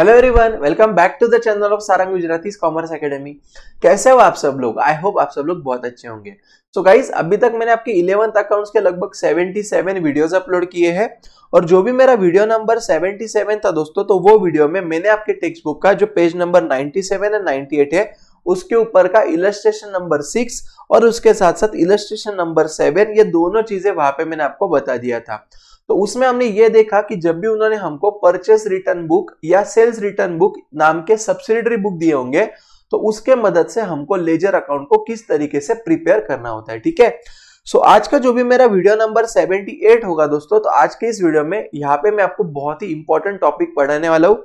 Hello everyone welcome back to the channel of Sarang Gujarati commerce academy कैसे हो आप सब लोग आई होप आप सब लोग बहुत अच्छे होंगे सो so गाइज अभी तक मैंने आपके इलेवंथ अकाउंट्स के लगभग 77 वीडियोस अपलोड किए हैं और जो भी मेरा वीडियो नंबर 77 था दोस्तों तो वो वीडियो में मैंने आपके टेक्स्ट बुक का जो पेज नंबर 97 एंड 98 है उसके ऊपर का इलस्ट्रेशन नंबर सिक्स और उसके साथ साथ इलस्ट्रेशन नंबर सेवन ये दोनों चीजें वहां पे मैंने आपको बता दिया था तो उसमें हमने ये देखा कि जब भी उन्होंने हमको परचेस रिटर्न बुक या सेल्स रिटर्न बुक नाम के सब्सिडरी बुक दिए होंगे तो उसके मदद से हमको लेजर अकाउंट को किस तरीके से प्रिपेयर करना होता है ठीक है सो आज का जो भी मेरा वीडियो नंबर 78 होगा दोस्तों तो आज के इस वीडियो में यहाँ पे मैं आपको बहुत ही इंपॉर्टेंट टॉपिक पढ़ाने वाला हूँ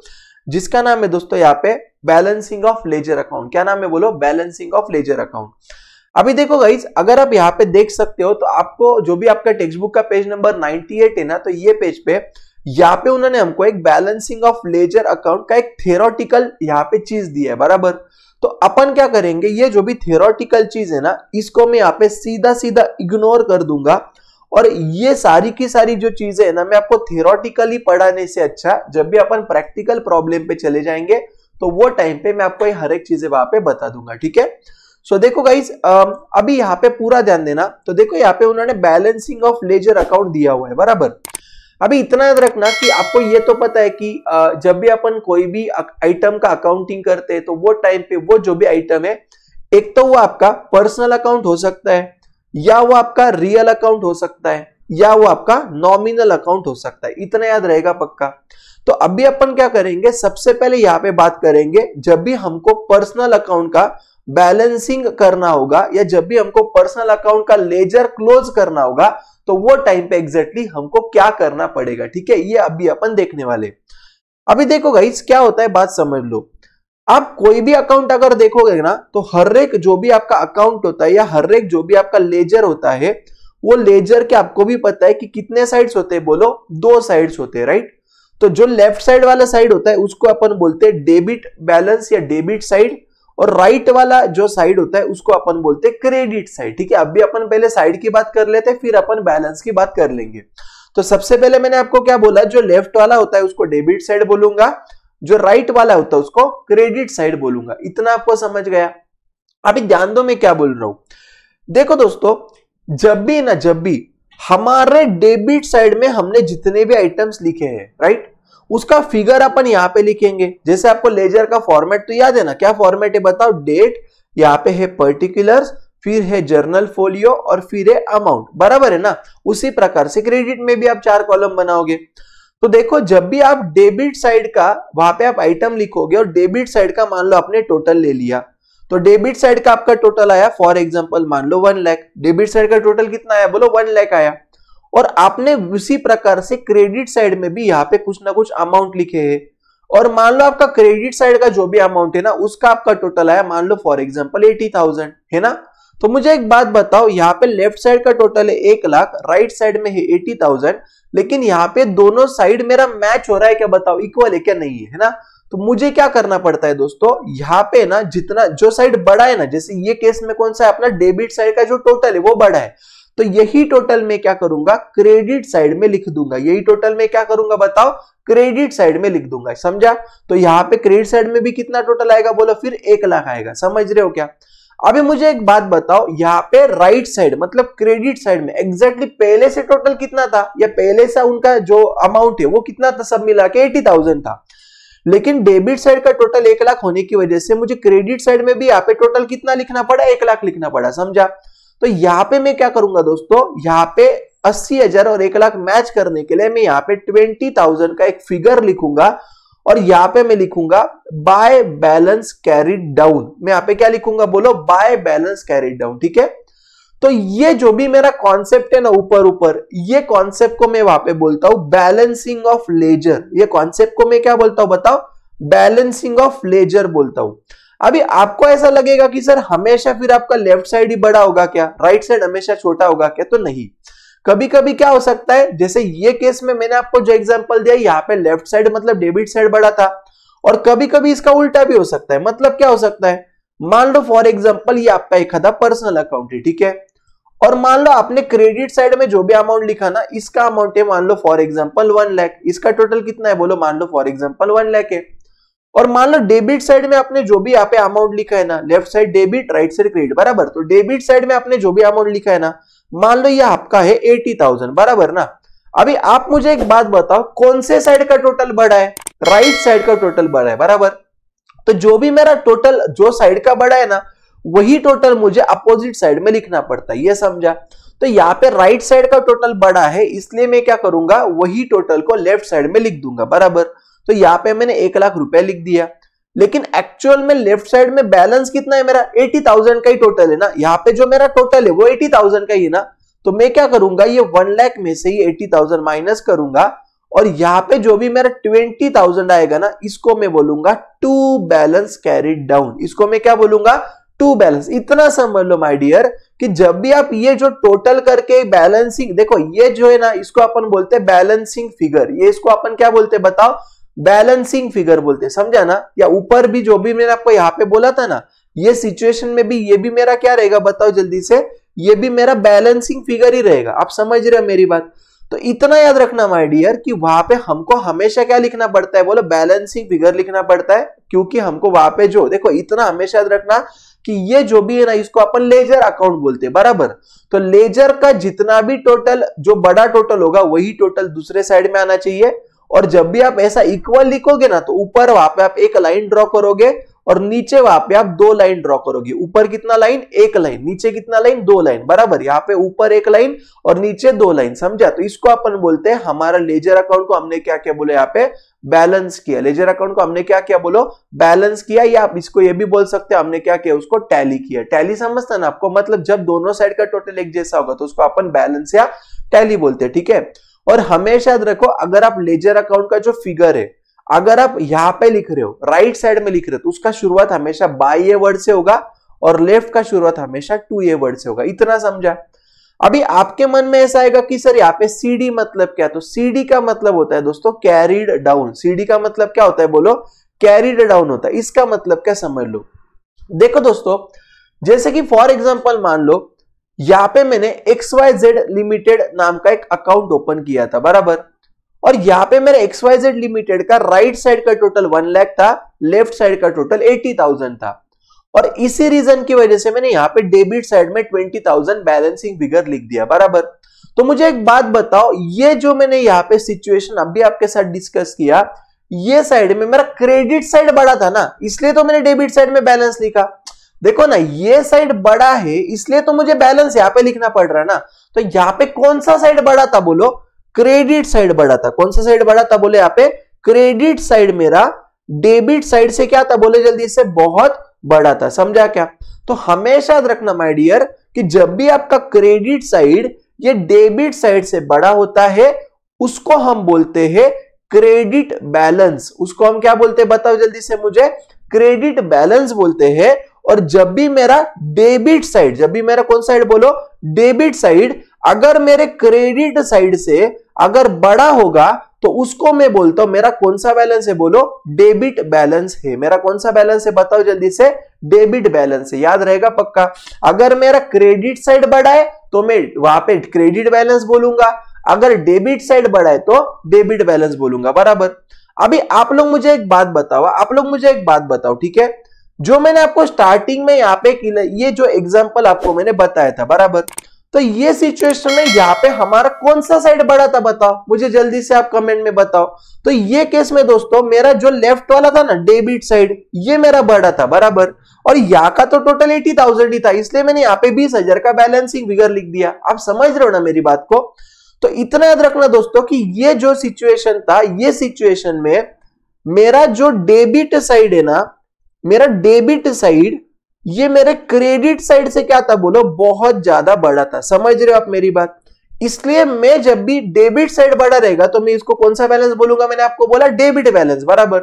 जिसका नाम है दोस्तों यहाँ पे बैलेंसिंग ऑफ लेजर अकाउंट क्या नाम है बोलो बैलेंसिंग ऑफ लेजर अकाउंट अभी देखो गाइज अगर आप यहाँ पे देख सकते हो तो आपको जो भी आपका टेक्स्ट बुक का पेज नंबर 98 है ना तो ये पेज पे यहाँ पे उन्होंने हमको एक बैलेंसिंग ऑफ लेजर अकाउंट का एक थेरोटिकल यहाँ पे चीज दी है बराबर तो अपन क्या करेंगे ये जो भी थेरोटिकल चीज है ना इसको मैं यहाँ पे सीधा सीधा इग्नोर कर दूंगा और ये सारी की सारी जो चीजें है ना मैं आपको थेरोटिकली पढ़ाने से अच्छा जब भी अपन प्रैक्टिकल प्रॉब्लम पे चले जाएंगे तो वो टाइम पे मैं आपको हर एक चीजें वहां पे बता दूंगा ठीक है सो देखो गाइज अभी यहाँ पे पूरा ध्यान देना तो देखो यहाँ पे उन्होंने बैलेंसिंग ऑफ लेजर अकाउंट दिया हुआ है बराबर अभी इतना याद रखना कि आपको ये तो पता है कि जब भी अपन कोई भी आइटम का अकाउंटिंग करते हैं तो वो टाइम पे वो जो भी आइटम है एक तो वो आपका पर्सनल अकाउंट हो सकता है या वो आपका रियल अकाउंट हो सकता है या वो आपका नॉमिनल अकाउंट हो सकता है इतना याद रहेगा पक्का तो अभी अपन क्या करेंगे सबसे पहले यहाँ पे बात करेंगे जब भी हमको पर्सनल अकाउंट का बैलेंसिंग करना होगा या जब भी हमको पर्सनल अकाउंट का लेजर क्लोज करना होगा तो वो टाइम पे एग्जैक्टली exactly हमको क्या करना पड़ेगा ठीक है ये अभी अपन देखने वाले अभी देखो गाइस क्या होता है बात समझ लो आप कोई भी अकाउंट अगर देखोगे ना तो हर एक जो भी आपका अकाउंट होता है या हर एक जो भी आपका लेजर होता है वो लेजर के आपको भी पता है कि कितने साइड्स होते हैं बोलो दो साइड्स होते हैं राइट तो जो लेफ्ट साइड वाला साइड होता है उसको अपन बोलते हैं डेबिट बैलेंस या डेबिट साइड और राइट वाला जो साइड होता है उसको अपन बोलते हैं क्रेडिट साइड ठीक है अभी अपन पहले साइड की बात कर लेते हैं फिर अपन बैलेंस की बात कर लेंगे तो सबसे पहले मैंने आपको क्या बोला जो लेफ्ट वाला होता है उसको डेबिट साइड बोलूंगा जो राइट वाला होता है उसको क्रेडिट साइड बोलूंगा इतना आपको समझ गया अभी ध्यान दो मैं क्या बोल रहा हूं देखो दोस्तों जब भी ना जब भी हमारे डेबिट साइड में हमने जितने भी आइटम्स लिखे हैं राइट उसका फिगर अपन यहाँ पे लिखेंगे जैसे आपको लेजर का फॉर्मेट तो याद है ना क्या फॉर्मेट है बताओ डेट यहाँ पे है पर्टिकुलर्स फिर है जर्नल फोलियो और फिर है अमाउंट बराबर है ना उसी प्रकार से क्रेडिट में भी आप चार कॉलम बनाओगे तो देखो जब भी आप डेबिट साइड का वहां पे आप आइटम लिखोगे और डेबिट साइड का मान लो आपने टोटल ले लिया तो डेबिट साइड का आपका टोटल आया फॉर एग्जाम्पल मान लो वन लैख डेबिट साइड का टोटल कितना आया बोलो वन लैख आया और आपने उसी प्रकार से क्रेडिट साइड में भी यहाँ पे कुछ ना कुछ अमाउंट लिखे है और मान लो आपका क्रेडिट साइड का जो भी अमाउंट है ना उसका आपका टोटल आया मान लो फॉर एग्जाम्पल एटी थाउजेंड है ना तो मुझे एक बात बताओ यहाँ पे लेफ्ट साइड का टोटल है एक लाख राइट साइड में है एटी थाउजेंड लेकिन यहाँ पे दोनों साइड मेरा मैच हो रहा है क्या बताओ इक्वल है क्या नहीं है ना तो मुझे क्या करना पड़ता है दोस्तों यहाँ पे ना जितना जो साइड बड़ा है ना जैसे ये केस में कौन सा है अपना डेबिट साइड का जो टोटल है वो बड़ा है तो यही टोटल में क्या करूंगा क्रेडिट साइड में लिख दूंगा यही टोटल में क्या करूंगा बताओ क्रेडिट साइड में लिख दूंगा समझा तो यहाँ पे क्रेडिट साइड में भी कितना टोटल आएगा बोलो फिर एक लाख आएगा समझ रहे हो क्या अभी मुझे एक बात बताओ यहाँ पे राइट साइड मतलब क्रेडिट साइड में एग्जैक्टली पहले से टोटल कितना था या पहले से उनका जो अमाउंट है वो कितना था सब मिला के एटी थाउजेंड था लेकिन डेबिट साइड का टोटल एक लाख होने की वजह से मुझे क्रेडिट साइड में भी यहाँ पे टोटल कितना लिखना पड़ा एक लाख लिखना पड़ा समझा तो यहाँ पे मैं क्या करूंगा दोस्तों यहाँ पे अस्सी हजार और एक लाख मैच करने के लिए मैं यहाँ पे ट्वेंटी थाउजेंड का एक फिगर लिखूंगा और यहाँ पे मैं लिखूंगा बाय बैलेंस कैरी डाउन मैं यहाँ पे क्या लिखूंगा बोलो बाय बैलेंस कैरी डाउन ठीक है तो ये जो भी मेरा कॉन्सेप्ट है ना ऊपर ऊपर ये कॉन्सेप्ट को मैं वहां पे बोलता हूं बैलेंसिंग ऑफ लेजर ये कॉन्सेप्ट को मैं क्या बोलता हूं बताओ बैलेंसिंग ऑफ लेजर बोलता हूं अभी आपको ऐसा लगेगा कि सर हमेशा फिर आपका लेफ्ट साइड ही बड़ा होगा क्या राइट साइड हमेशा छोटा होगा क्या तो नहीं कभी कभी क्या हो सकता है जैसे ये केस में मैंने आपको जो एग्जाम्पल दिया यहाँ पे लेफ्ट साइड मतलब डेबिट साइड बड़ा था और कभी कभी इसका उल्टा भी हो सकता है मतलब क्या हो सकता है मान लो फॉर एग्जाम्पल ये आपका एक था पर्सनल अकाउंट है ठीक है और मान लो आपने क्रेडिट साइड में जो भी अमाउंट लिखा ना इसका अमाउंट है मान लो फॉर एग्जाम्पल वन लैख इसका टोटल कितना है बोलो मान लो फॉर एग्जाम्पल वन लैख है और मान लो डेबिट साइड में आपने जो भी यहाँ पे अमाउंट लिखा है ना left side debit right side credit बराबर तो डेबिट साइड में आपने जो भी अमाउंट लिखा है ना मान लो ये आपका है एटी थाउजेंड बराबर ना अभी आप मुझे एक बात बताओ कौन से साइड का टोटल बड़ा है राइट साइड का टोटल बड़ा है बराबर तो जो भी मेरा टोटल जो साइड का बड़ा है ना वही टोटल मुझे अपोजिट साइड में लिखना पड़ता है ये समझा तो यहाँ पे राइट साइड का टोटल बड़ा है इसलिए मैं क्या करूंगा वही टोटल को लेफ्ट साइड में लिख दूंगा बराबर तो यहाँ पे मैंने एक लाख रुपए लिख दिया लेकिन एक्चुअल में लेफ्ट साइड में बैलेंस कितना है मेरा एटी थाउजेंड का ही टोटल है ना यहाँ पे जो मेरा टोटल है वो एटी थाउजेंड का ही है ना तो मैं क्या करूंगा ये वन लाख में से ही एटी थाउजेंड माइनस करूंगा और यहाँ पे जो भी मेरा ट्वेंटी थाउजेंड आएगा ना इसको मैं बोलूंगा टू बैलेंस कैरी डाउन इसको मैं क्या बोलूंगा टू बैलेंस इतना समझ लो माय डियर कि जब भी आप ये जो टोटल करके बैलेंसिंग देखो ये जो है ना इसको अपन बोलते हैं बैलेंसिंग फिगर ये इसको अपन क्या बोलते हैं बताओ बैलेंसिंग फिगर बोलते हैं समझा ना या ऊपर भी जो भी मैंने आपको यहाँ पे बोला था ना ये सिचुएशन में भी ये भी मेरा क्या रहेगा बताओ जल्दी से ये भी मेरा बैलेंसिंग फिगर ही रहेगा आप समझ रहे हो मेरी बात तो इतना याद रखना माय डियर कि वहां पे हमको हमेशा क्या लिखना पड़ता है बोलो बैलेंसिंग फिगर लिखना पड़ता है क्योंकि हमको वहां पे जो देखो इतना हमेशा याद रखना कि ये जो भी है ना इसको अपन लेजर अकाउंट बोलते हैं बराबर तो लेजर का जितना भी टोटल जो बड़ा टोटल होगा वही टोटल दूसरे साइड में आना चाहिए और जब भी आप ऐसा इक्वल लिखोगे ना तो ऊपर वहां पे आप एक लाइन ड्रॉ करोगे और नीचे वहां पे आप दो लाइन ड्रॉ करोगे ऊपर कितना लाइन एक लाइन नीचे कितना लाइन दो लाइन बराबर यहाँ पे ऊपर एक लाइन और नीचे दो लाइन समझा तो इसको अपन बोलते हैं हमारा लेजर अकाउंट को हमने क्या क्या बोले यहाँ पे बैलेंस किया लेजर अकाउंट को हमने क्या क्या बोलो बैलेंस किया या आप इसको ये भी बोल सकते हैं हमने क्या किया उसको टैली किया टैली समझता ना आपको मतलब जब दोनों साइड का टोटल एक जैसा होगा तो उसको अपन बैलेंस या टैली बोलते हैं ठीक है थीके? और हमेशा याद रखो अगर आप लेजर अकाउंट का जो फिगर है अगर आप यहां पे लिख रहे हो राइट साइड में लिख रहे हो तो उसका शुरुआत हमेशा बाई ए वर्ड से होगा और लेफ्ट का शुरुआत हमेशा टू ए वर्ड से होगा इतना समझा अभी आपके मन में ऐसा आएगा कि सर यहाँ पे सीडी मतलब क्या तो सीडी का मतलब होता है दोस्तों कैरीड डाउन सीडी का मतलब क्या होता है बोलो कैरिड डाउन होता है इसका मतलब क्या समझ लो देखो दोस्तों जैसे कि फॉर एग्जाम्पल मान लो यहां पे मैंने एक्स वाई जेड लिमिटेड नाम का एक अकाउंट ओपन किया था बराबर और यहां पे मेरे एक्स वाई जेड लिमिटेड का राइट साइड का टोटल वन लैख था लेफ्ट साइड का टोटल एटी थाउजेंड था और इसी रीजन की वजह से मैंने यहाँ पे डेबिट साइड में ट्वेंटी थाउजेंड बैलेंसिंग फिगर लिख दिया बराबर तो मुझे एक बात बताओ ये जो मैंने यहाँ पे सिचुएशन अभी आपके साथ डिस्कस किया ये साइड में मेरा क्रेडिट साइड बड़ा था ना इसलिए तो मैंने डेबिट साइड में बैलेंस लिखा देखो ना ये साइड बड़ा है इसलिए तो मुझे बैलेंस यहां पे लिखना पड़ रहा है ना तो यहां पे कौन सा साइड बड़ा था बोलो क्रेडिट साइड बड़ा था कौन सा साइड बड़ा था बोले यहाँ पे क्रेडिट साइड मेरा डेबिट साइड से क्या था बोले जल्दी से बहुत बड़ा था समझा क्या तो हमेशा याद रखना माय डियर कि जब भी आपका क्रेडिट साइड ये डेबिट साइड से बड़ा होता है उसको हम बोलते हैं क्रेडिट बैलेंस उसको हम क्या बोलते हैं बताओ जल्दी से मुझे क्रेडिट बैलेंस बोलते हैं और जब भी मेरा डेबिट साइड जब भी मेरा कौन साइड बोलो डेबिट साइड अगर मेरे क्रेडिट साइड से अगर बड़ा होगा तो उसको मैं बोलता हूं मेरा कौन सा बैलेंस है बोलो डेबिट बैलेंस है मेरा कौन सा बैलेंस है बताओ जल्दी से डेबिट बैलेंस है याद रहेगा पक्का अगर मेरा क्रेडिट साइड बड़ा है तो मैं वहां पे क्रेडिट बैलेंस बोलूंगा अगर डेबिट साइड बड़ा है तो डेबिट बैलेंस बोलूंगा बराबर अभी आप लोग मुझे एक बात बताओ आप लोग मुझे एक बात बताओ ठीक है जो मैंने आपको स्टार्टिंग में यहाँ पे ये जो एग्जाम्पल आपको मैंने बताया था बराबर तो ये सिचुएशन में यहाँ पे हमारा कौन सा साइड बड़ा था बताओ मुझे जल्दी से आप कमेंट में बताओ तो ये केस में दोस्तों मेरा जो लेफ्ट वाला था ना डेबिट साइड ये मेरा बड़ा था बराबर और यहाँ का तो टोटल एटी थाउजेंड ही था इसलिए मैंने यहाँ पे बीस हजार का बैलेंसिंग फिगर लिख दिया आप समझ रहे हो ना मेरी बात को तो इतना याद रखना दोस्तों की ये जो सिचुएशन था ये सिचुएशन में मेरा जो डेबिट साइड है ना मेरा डेबिट साइड ये मेरे क्रेडिट साइड से क्या था बोलो बहुत ज्यादा बड़ा था समझ रहे हो आप मेरी बात इसलिए मैं जब भी डेबिट साइड बड़ा रहेगा तो मैं इसको कौन सा बैलेंस बोलूंगा मैंने आपको बोला डेबिट बैलेंस बराबर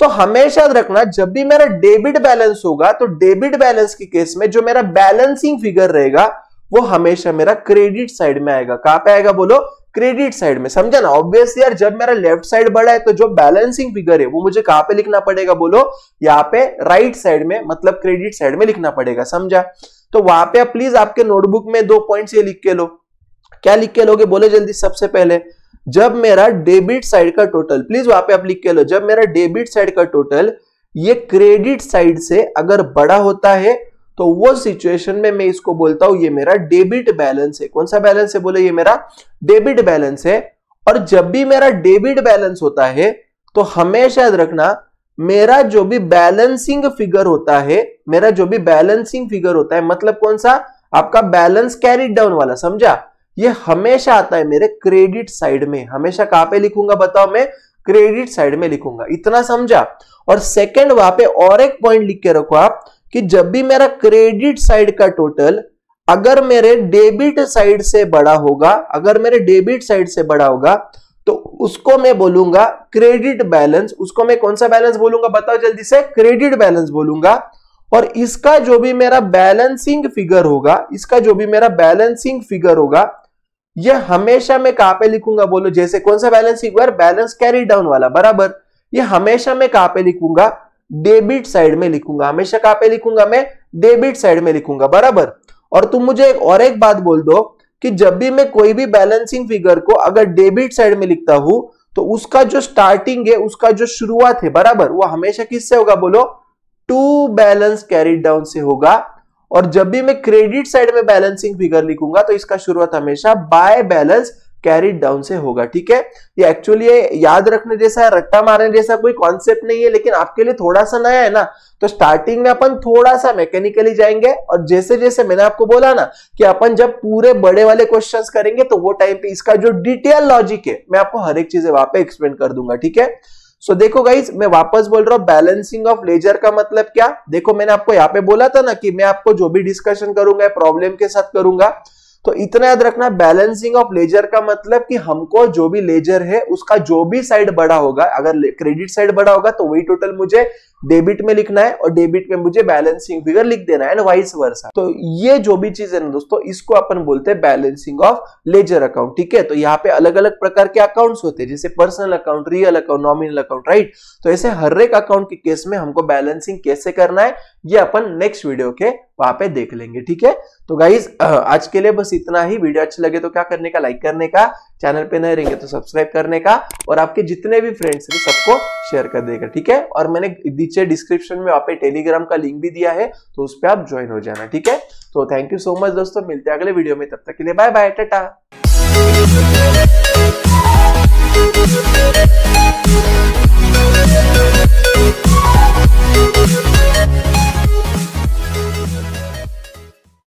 तो हमेशा रखना जब भी मेरा डेबिट बैलेंस होगा तो डेबिट बैलेंस के केस में जो मेरा बैलेंसिंग फिगर रहेगा वो हमेशा मेरा क्रेडिट साइड में आएगा कहां पे आएगा बोलो क्रेडिट साइड में समझा ना ऑब्वियसली यार जब मेरा लेफ्ट साइड बड़ा है तो जो बैलेंसिंग फिगर है वो मुझे कहां पे लिखना पड़ेगा बोलो यहाँ पे राइट साइड में मतलब क्रेडिट साइड में लिखना पड़ेगा समझा तो वहां पे प्लीज आपके नोटबुक में दो पॉइंट ये लिख के लो क्या लिख के लोगे बोले जल्दी सबसे पहले जब मेरा डेबिट साइड का टोटल प्लीज वहां पे आप लिख के लो जब मेरा डेबिट साइड का टोटल ये क्रेडिट साइड से अगर बड़ा होता है तो वो सिचुएशन में मैं इसको बोलता हूं ये मेरा डेबिट बैलेंस है कौन सा बैलेंस है बोले ये मेरा डेबिट बैलेंस है और जब भी मेरा डेबिट बैलेंस होता है तो हमेशा याद रखना मेरा जो भी बैलेंसिंग फिगर होता है मेरा जो भी बैलेंसिंग फिगर होता है मतलब कौन सा आपका बैलेंस कैरी डाउन वाला समझा ये हमेशा आता है मेरे क्रेडिट साइड में हमेशा कहां पे लिखूंगा बताओ मैं क्रेडिट साइड में लिखूंगा इतना समझा और सेकंड वहां पे और एक पॉइंट लिख के रखो आप कि जब भी मेरा क्रेडिट साइड का टोटल अगर मेरे डेबिट साइड से बड़ा होगा अगर मेरे डेबिट साइड से बड़ा होगा तो उसको मैं बोलूंगा क्रेडिट बैलेंस उसको मैं कौन सा बैलेंस बोलूंगा बताओ जल्दी से क्रेडिट बैलेंस बोलूंगा और इसका जो भी मेरा बैलेंसिंग फिगर होगा इसका जो भी मेरा बैलेंसिंग फिगर होगा यह हमेशा मैं कहां पे लिखूंगा बोलो जैसे कौन सा balance figure balance carry down वाला बराबर ये हमेशा मैं कहां पे लिखूंगा डेबिट साइड में लिखूंगा हमेशा कहां पे लिखूंगा मैं डेबिट साइड में लिखूंगा बराबर और तुम मुझे एक और एक बात बोल दो कि जब भी मैं कोई भी बैलेंसिंग फिगर को अगर डेबिट साइड में लिखता हूं तो उसका जो स्टार्टिंग है उसका जो शुरुआत है बराबर वो हमेशा किससे होगा बोलो टू बैलेंस कैरिड डाउन से होगा और जब भी मैं क्रेडिट साइड में बैलेंसिंग फिगर लिखूंगा तो इसका शुरुआत हमेशा बाय बैलेंस कैरिड डाउन से होगा ठीक है ये एक्चुअली याद रखने जैसा है रट्टा मारने जैसा कोई कॉन्सेप्ट नहीं है लेकिन आपके लिए थोड़ा सा नया है ना तो स्टार्टिंग में अपन थोड़ा सा मैकेनिकली जाएंगे और जैसे जैसे मैंने आपको बोला ना कि अपन जब पूरे बड़े वाले क्वेश्चंस करेंगे तो वो टाइम पे इसका जो डिटेल लॉजिक है मैं आपको हर एक चीज वहां पे एक्सप्लेन कर दूंगा ठीक है सो so, देखो गाइज मैं वापस बोल रहा हूँ बैलेंसिंग ऑफ लेजर का मतलब क्या देखो मैंने आपको यहाँ पे बोला था ना कि मैं आपको जो भी डिस्कशन करूंगा प्रॉब्लम के साथ करूंगा तो इतना याद रखना बैलेंसिंग ऑफ लेजर का मतलब कि हमको जो भी लेजर है उसका जो भी साइड बड़ा होगा अगर क्रेडिट साइड बड़ा होगा तो वही टोटल मुझे डेबिट में लिखना है और डेबिट में मुझे बैलेंसिंग फिगर लिख देना है एंड वाइस वर्सा तो ये जो भी चीज है ना दोस्तों इसको अपन बोलते हैं बैलेंसिंग ऑफ लेजर अकाउंट ठीक है तो यहाँ पे अलग अलग प्रकार के अकाउंट्स होते हैं जैसे personal account real account nominal account right तो ऐसे हर एक अकाउंट के केस में हमको बैलेंसिंग कैसे करना है ये अपन नेक्स्ट वीडियो के वहां पे देख लेंगे ठीक है तो गाइज आज के लिए बस इतना ही वीडियो अच्छा लगे तो क्या करने का लाइक करने का चैनल पे नए रहेंगे तो सब्सक्राइब करने का और आपके जितने भी फ्रेंड्स हैं सबको शेयर कर देगा ठीक है और मैंने नीचे डिस्क्रिप्शन में पे टेलीग्राम का लिंक भी दिया है तो उस पर आप ज्वाइन हो जाना ठीक है तो थैंक यू सो मच दोस्तों मिलते हैं अगले वीडियो में तब तक के लिए बाय बाय टाटा